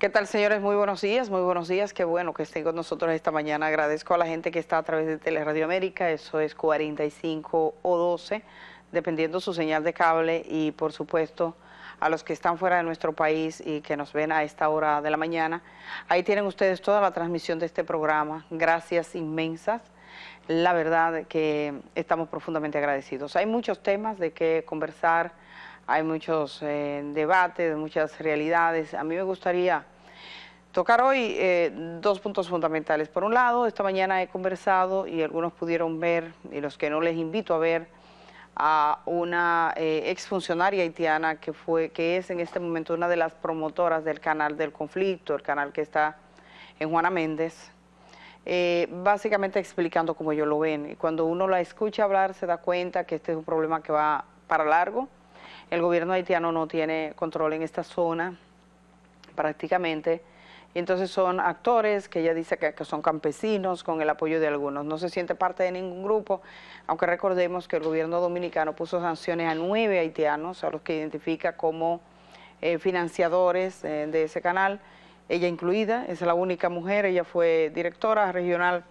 ¿Qué tal, señores? Muy buenos días, muy buenos días. Qué bueno que estén con nosotros esta mañana. Agradezco a la gente que está a través de Teleradio América, eso es 45 o 12, dependiendo su señal de cable y, por supuesto, a los que están fuera de nuestro país y que nos ven a esta hora de la mañana. Ahí tienen ustedes toda la transmisión de este programa. Gracias inmensas. La verdad que estamos profundamente agradecidos. Hay muchos temas de qué conversar hay muchos eh, debates, muchas realidades. A mí me gustaría tocar hoy eh, dos puntos fundamentales. Por un lado, esta mañana he conversado y algunos pudieron ver, y los que no les invito a ver, a una eh, exfuncionaria haitiana que, fue, que es en este momento una de las promotoras del canal del conflicto, el canal que está en Juana Méndez, eh, básicamente explicando cómo ellos lo ven. Y cuando uno la escucha hablar se da cuenta que este es un problema que va para largo. El gobierno haitiano no tiene control en esta zona prácticamente. Y entonces son actores que ella dice que, son campesinos con el apoyo de algunos. No se siente parte de ningún grupo, aunque recordemos que el gobierno dominicano puso sanciones a nueve haitianos, a los que identifica como eh, financiadores eh, de ese canal, ella incluida, es la única mujer, ella fue directora regional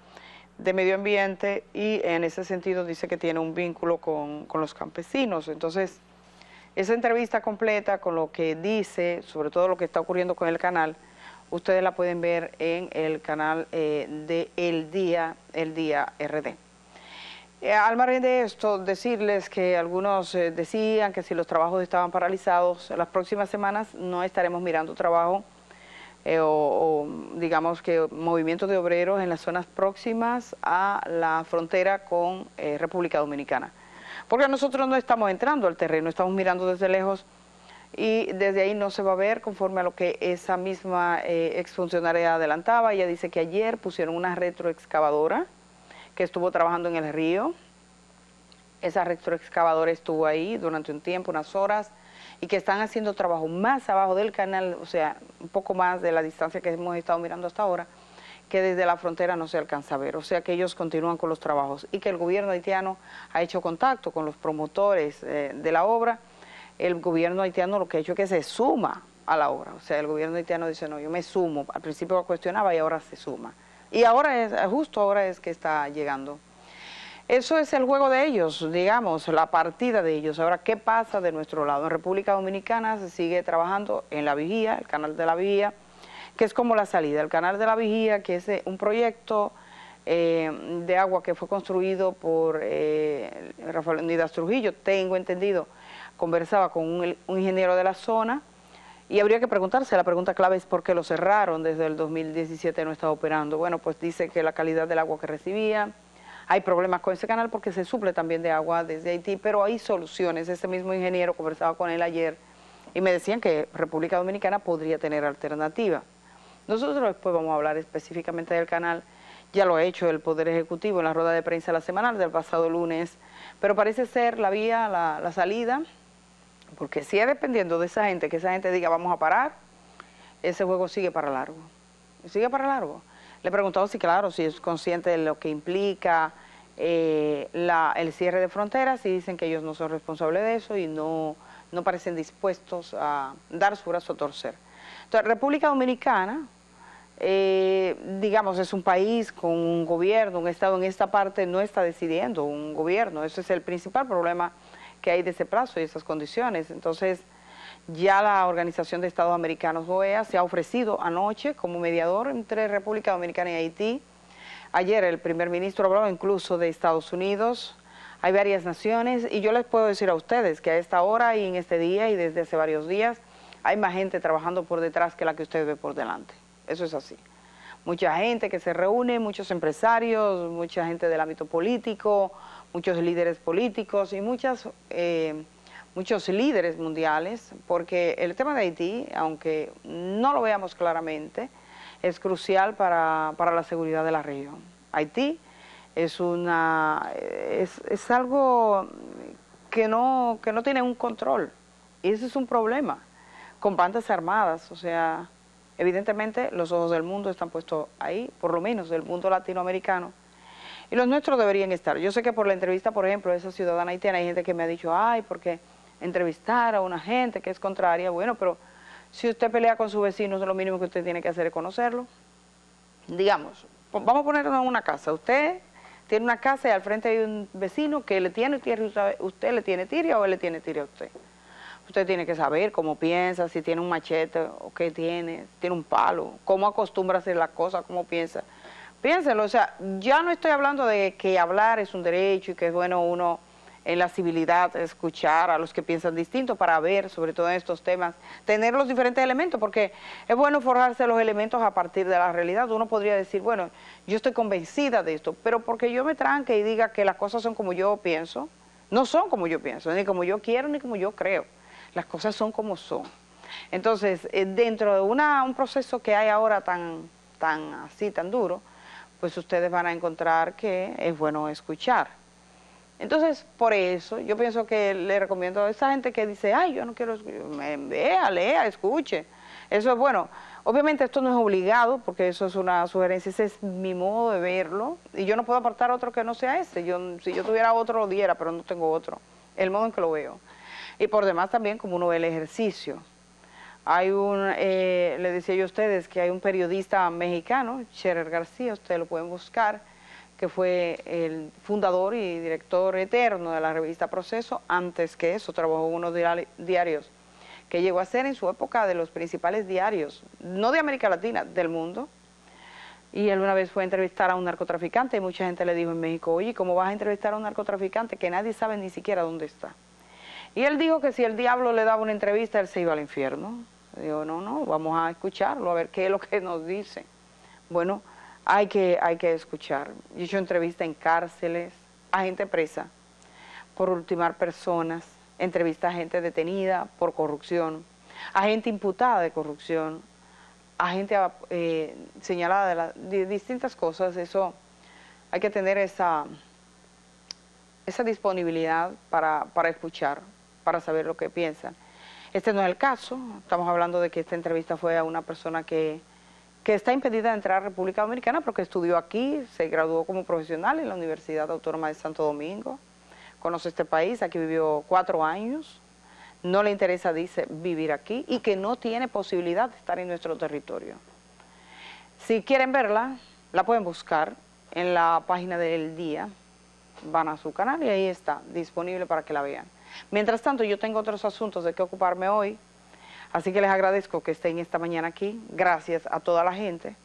de medio ambiente y en ese sentido dice que tiene un vínculo con, con los campesinos. Entonces, esa entrevista completa con lo que dice, sobre todo lo que está ocurriendo con el canal, ustedes la pueden ver en el canal eh, de El Día, El Día RD. Eh, al margen de esto, decirles que algunos eh, decían que si los trabajos estaban paralizados, las próximas semanas no estaremos mirando trabajo o, o, digamos que movimientos de obreros en las zonas próximas a la frontera con República Dominicana. Porque nosotros no estamos entrando al terreno, estamos mirando desde lejos y desde ahí no se va a ver conforme a lo que esa misma eh, exfuncionaria adelantaba. Ella dice que ayer pusieron una retroexcavadora que estuvo trabajando en el río. Esa retroexcavadora estuvo ahí durante un tiempo, unas horas, y que están haciendo trabajo más abajo del canal, o sea, un poco más de la distancia que hemos estado mirando hasta ahora, que desde la frontera no se alcanza a ver. O sea que ellos continúan con los trabajos y que el gobierno haitiano ha hecho contacto con los promotores eh, de la obra el gobierno haitiano lo que ha hecho es que se suma a la obra. O sea, el gobierno haitiano dice, no, yo me sumo. Al principio lo cuestionaba y ahora se suma. Y ahora es, justo ahora es que está llegando. Eso es el juego de ellos, digamos, la partida de ellos. Ahora, ¿qué pasa de nuestro lado? En República Dominicana se sigue trabajando en la vigía, el canal de la vigía, que es como la salida. El canal de la vigía, que es eh, un proyecto eh, de agua que fue construido por eh, Rafael Nidas Trujillo, tengo entendido, conversaba con un, ingeniero de la zona y habría que preguntarse, la pregunta clave es por qué lo cerraron desde el 2017 no está operando. Bueno, pues dice que la calidad del agua que recibía, hay problemas con ese canal porque se suple también de agua desde Haití, pero hay soluciones. ...ese mismo ingeniero conversaba con él ayer y me decían que República Dominicana podría tener alternativa. Nosotros después vamos a hablar específicamente del canal, ya lo ha hecho el Poder Ejecutivo en la rueda de prensa la semana del pasado lunes, pero parece ser la vía, la, la salida porque si es dependiendo de esa gente, que esa gente diga vamos a parar, ese juego sigue para largo. Sigue para largo. Le he preguntado si, claro, si es consciente de lo que implica eh, el cierre de fronteras y dicen que ellos no son responsables de eso y no, no parecen dispuestos a dar su brazo a torcer. Entonces, República Dominicana, eh, digamos, es un país con un gobierno, un Estado en esta parte no está decidiendo un gobierno. Ese es el principal problema que hay de ese plazo y esas condiciones. Entonces, ya la Organización de Estados Americanos, OEA, se ha ofrecido anoche como mediador entre República Dominicana y Haití. Ayer el primer ministro habló incluso de Estados Unidos, hay varias naciones y yo les puedo decir a ustedes que a esta hora y en este día y desde hace varios días hay más gente trabajando por detrás que la que usted ve por delante. Eso es así mucha gente que se reúne, muchos empresarios, mucha gente del ámbito político, muchos líderes políticos y muchas, eh, muchos líderes mundiales, porque el tema de Haití, aunque no lo veamos claramente, es crucial para, para la seguridad de la región. Haití es, una, es, es algo que no, que no tiene un control y ese es un problema, con bandas armadas, o sea Evidentemente los ojos del mundo están puestos ahí, por lo menos del mundo latinoamericano, y los nuestros deberían estar. Yo sé que por la entrevista, por ejemplo, esa ciudadana haitiana, hay gente que me ha dicho, ay, porque entrevistar a una gente que es contraria, bueno, pero si usted pelea con su vecino, lo mínimo que usted tiene que hacer es conocerlo. Digamos, vamos a ponernos en una casa, usted tiene una casa y al frente hay un vecino que le tiene tiria, usted le tiene tiria o él le tiene tiria a usted. Usted tiene que saber cómo piensa, si tiene un machete o qué tiene, tiene un palo, cómo acostumbra a hacer la cosa, cómo piensa. Piénselo, o sea, ya no estoy hablando de que hablar es un derecho y que es bueno uno en la civilidad escuchar a los que piensan distinto para ver, sobre todo en estos temas, tener los diferentes elementos, porque es bueno forjarse los elementos a partir de la realidad. Uno podría decir, bueno, yo estoy convencida de esto, pero porque yo me tranque y diga que las cosas son como yo pienso, no son como yo pienso, ni como yo quiero, ni como yo creo las cosas son como son. Entonces, eh, dentro de una, un proceso que hay ahora tan, tan así, tan duro, pues ustedes van a encontrar que es bueno escuchar. Entonces, por eso, yo pienso que le recomiendo a esa gente que dice, ay, yo no quiero, vea, lea, escuche. Eso es bueno. Obviamente esto no es obligado, porque eso es una sugerencia, ese es mi modo de verlo, y yo no puedo apartar otro que no sea ese. Yo, si yo tuviera otro, lo diera, pero no tengo otro. El modo en que lo veo. Y por demás también como uno ve el ejercicio. Hay un, eh, le decía yo a ustedes que hay un periodista mexicano, Cherer García, ustedes lo pueden buscar, que fue el fundador y director eterno de la revista Proceso, antes que eso trabajó en unos diarios, que llegó a ser en su época de los principales diarios, no de América Latina, del mundo. Y él una vez fue a entrevistar a un narcotraficante y mucha gente le dijo en México, oye, ¿cómo vas a entrevistar a un narcotraficante que nadie sabe ni siquiera dónde está? Y él dijo que si el diablo le daba una entrevista, él se iba al infierno. Digo, no, no, vamos a escucharlo, a ver qué es lo que nos dice. Bueno, hay que, hay que escuchar. Yo he hecho entrevistas en cárceles, a gente presa, por ultimar personas, entrevista a gente detenida por corrupción, a gente imputada de corrupción, a gente eh, señalada de, distintas cosas. Eso hay que tener esa, esa disponibilidad para, para escuchar para saber lo que piensan. Este no es el caso, estamos hablando de que esta entrevista fue a una persona que, está impedida de entrar a República Dominicana porque estudió aquí, se graduó como profesional en la Universidad Autónoma de Santo Domingo, conoce este país, aquí vivió cuatro años, no le interesa, dice, vivir aquí y que no tiene posibilidad de estar en nuestro territorio. Si quieren verla, la pueden buscar en la página del día, van a su canal y ahí está, disponible para que la vean. Mientras tanto, yo tengo otros asuntos de qué ocuparme hoy, así que les agradezco que estén esta mañana aquí. Gracias a toda la gente.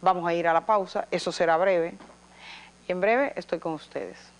Vamos a ir a la pausa, eso será breve. en breve estoy con ustedes.